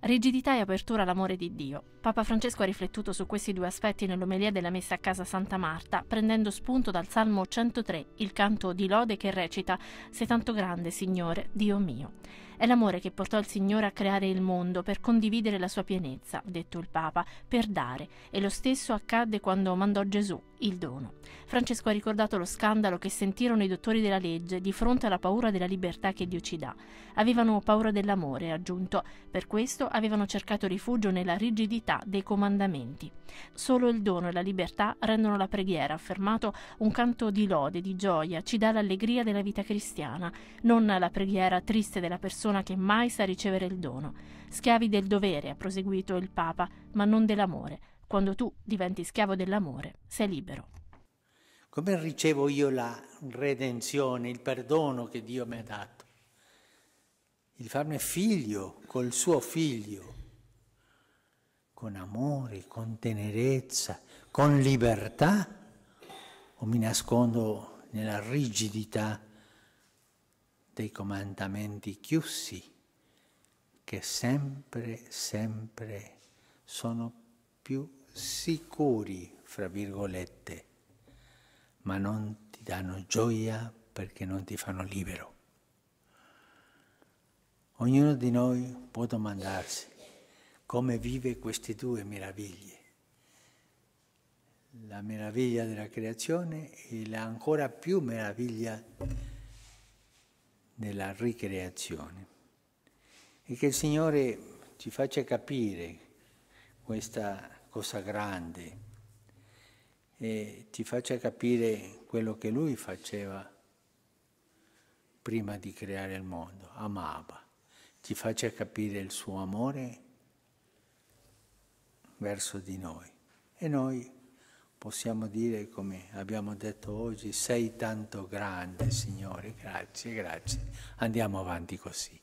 Rigidità e apertura all'amore di Dio. Papa Francesco ha riflettuto su questi due aspetti nell'omelia della messa a casa Santa Marta, prendendo spunto dal Salmo 103, il canto di lode che recita Sei tanto grande, Signore, Dio mio. È l'amore che portò il Signore a creare il mondo per condividere la sua pienezza, detto il Papa, per dare, e lo stesso accadde quando mandò Gesù il dono. Francesco ha ricordato lo scandalo che sentirono i dottori della legge di fronte alla paura della libertà che Dio ci dà. Avevano paura dell'amore, ha aggiunto, per questo avevano cercato rifugio nella rigidità dei comandamenti. Solo il dono e la libertà rendono la preghiera, ha affermato, un canto di lode, di gioia, ci dà l'allegria della vita cristiana, non la preghiera triste della persona che mai sa ricevere il dono. Schiavi del dovere, ha proseguito il Papa, ma non dell'amore quando tu diventi schiavo dell'amore, sei libero. Come ricevo io la redenzione, il perdono che Dio mi ha dato? Il farmi figlio col suo figlio, con amore, con tenerezza, con libertà, o mi nascondo nella rigidità dei comandamenti chiusi, che sempre, sempre sono più sicuri, fra virgolette, ma non ti danno gioia perché non ti fanno libero. Ognuno di noi può domandarsi come vive queste due meraviglie, la meraviglia della creazione e l'ancora più meraviglia della ricreazione. E che il Signore ci faccia capire questa cosa grande e ti faccia capire quello che lui faceva prima di creare il mondo, amava, ti faccia capire il suo amore verso di noi. E noi possiamo dire, come abbiamo detto oggi, sei tanto grande, Signore, grazie, grazie. Andiamo avanti così.